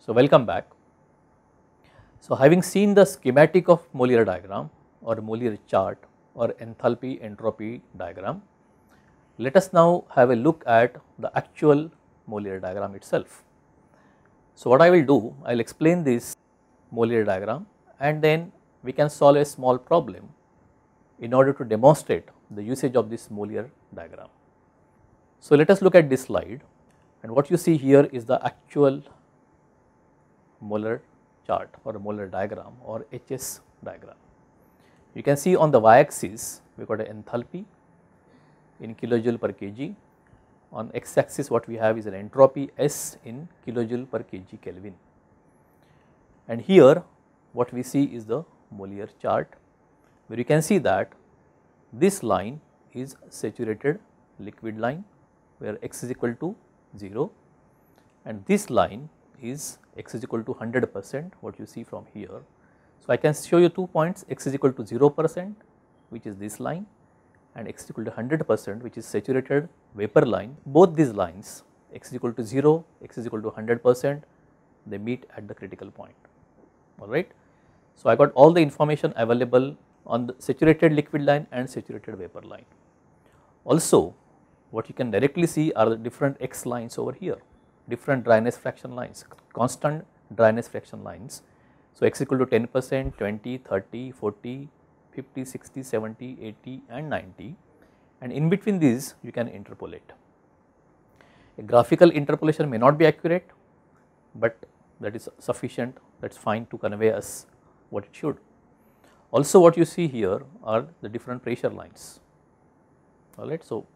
So, welcome back. So, having seen the schematic of Mollier diagram or Mollier chart or enthalpy entropy diagram, let us now have a look at the actual Mollier diagram itself. So, what I will do, I will explain this Mollier diagram and then we can solve a small problem in order to demonstrate the usage of this Mollier diagram. So, let us look at this slide and what you see here is the actual molar chart or a molar diagram or HS diagram. You can see on the y axis we got an enthalpy in kilojoule per kg, on x axis what we have is an entropy S in kilojoule per kg Kelvin. And here what we see is the molar chart where you can see that this line is saturated liquid line where x is equal to 0 and this line is x is equal to 100 percent what you see from here. So, I can show you two points x is equal to 0 percent which is this line and x is equal to 100 percent which is saturated vapor line. Both these lines x is equal to 0, x is equal to 100 percent they meet at the critical point alright. So, I got all the information available on the saturated liquid line and saturated vapor line. Also what you can directly see are the different x lines over here different dryness fraction lines, constant dryness fraction lines. So, x equal to 10 percent, 20, 30, 40, 50, 60, 70, 80 and 90 and in between these you can interpolate. A graphical interpolation may not be accurate, but that is sufficient that is fine to convey us what it should. Also what you see here are the different pressure lines alright. So,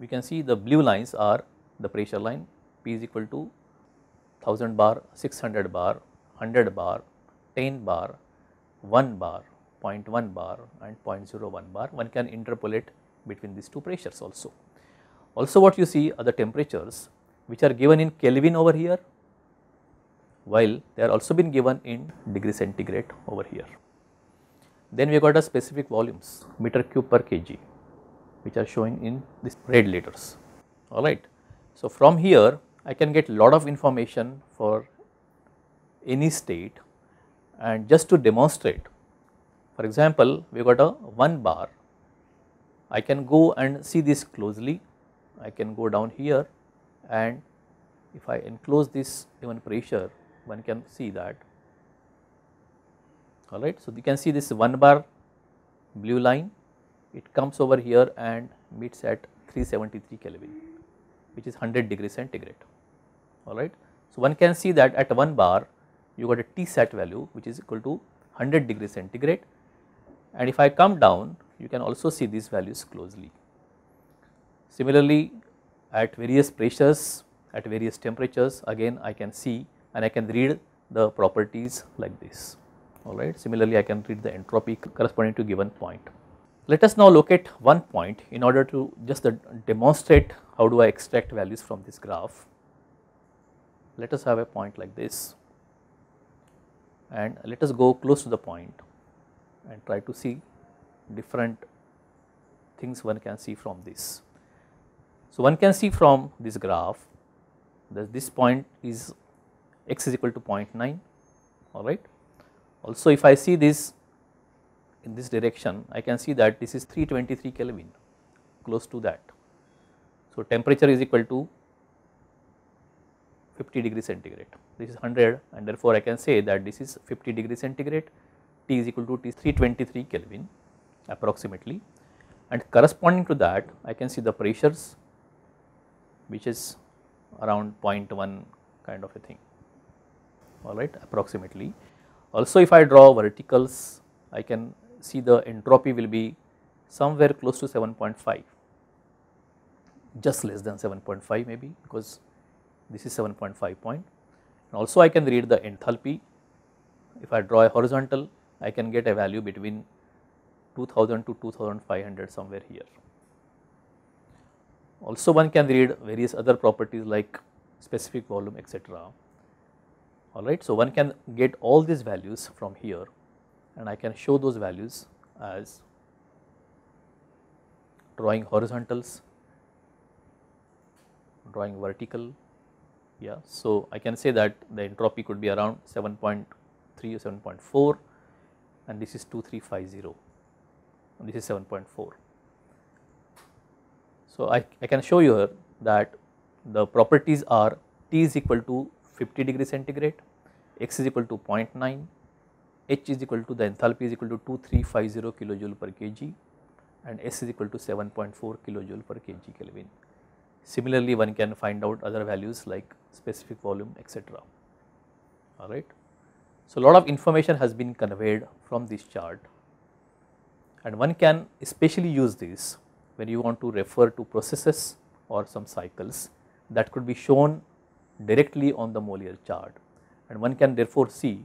we can see the blue lines are the pressure line P is equal to 1000 bar, 600 bar, 100 bar, 10 bar, 1 bar, 0.1 bar and 0.01 bar. One can interpolate between these two pressures also. Also what you see are the temperatures which are given in Kelvin over here while they are also been given in degree centigrade over here. Then we got a specific volumes meter cube per kg which are showing in this red letters alright. So from here I can get lot of information for any state and just to demonstrate for example we got a one bar I can go and see this closely I can go down here and if I enclose this even pressure one can see that alright. So, you can see this one bar blue line it comes over here and meets at 373 Kelvin which is 100 degree centigrade alright. So, one can see that at 1 bar you got a T sat value which is equal to 100 degree centigrade and if I come down you can also see these values closely. Similarly, at various pressures, at various temperatures again I can see and I can read the properties like this alright. Similarly, I can read the entropy corresponding to given point. Let us now look at one point in order to just demonstrate how do I extract values from this graph let us have a point like this and let us go close to the point and try to see different things one can see from this. So, one can see from this graph that this point is x is equal to 0.9 all right. Also if I see this in this direction I can see that this is 323 Kelvin close to that. So temperature is equal to 50 degree centigrade. This is 100 and therefore I can say that this is 50 degree centigrade, T is equal to T 323 Kelvin approximately and corresponding to that I can see the pressures which is around 0.1 kind of a thing alright approximately. Also if I draw verticals I can see the entropy will be somewhere close to 7.5 just less than 7.5 maybe because this is 7.5 point. And also I can read the enthalpy, if I draw a horizontal I can get a value between 2000 to 2500 somewhere here. Also one can read various other properties like specific volume etc. Alright, so one can get all these values from here and I can show those values as drawing horizontals, drawing vertical yeah. So, I can say that the entropy could be around 7.3 or 7.4 and this is 2350 and this is 7.4. So, I, I can show you here that the properties are T is equal to 50 degree centigrade, X is equal to 0.9, H is equal to the enthalpy is equal to 2350 kilojoule per kg and S is equal to 7.4 kilojoule per kg Kelvin. Similarly, one can find out other values like specific volume etc. all right. So, a lot of information has been conveyed from this chart and one can especially use this when you want to refer to processes or some cycles that could be shown directly on the molar chart and one can therefore see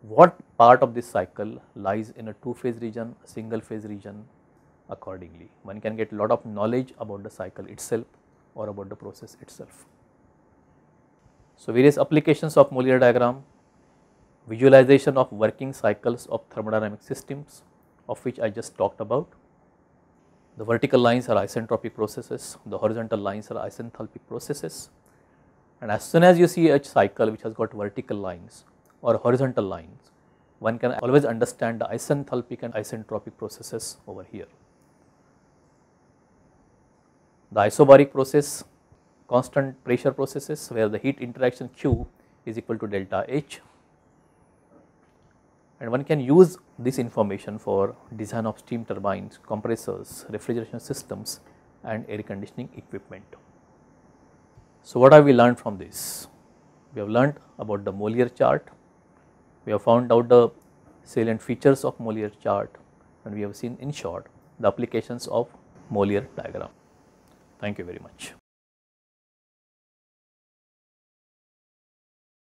what part of this cycle lies in a two phase region, a single phase region accordingly. One can get a lot of knowledge about the cycle itself or about the process itself. So, various applications of Mollier diagram, visualization of working cycles of thermodynamic systems of which I just talked about. The vertical lines are isentropic processes, the horizontal lines are isenthalpic processes and as soon as you see a cycle which has got vertical lines or horizontal lines, one can always understand the isenthalpic and isentropic processes over here. The isobaric process constant pressure processes where the heat interaction Q is equal to delta H and one can use this information for design of steam turbines, compressors, refrigeration systems and air conditioning equipment. So, what have we learned from this? We have learned about the Molière chart, we have found out the salient features of Molière chart and we have seen in short the applications of Molière diagram. Thank you very much.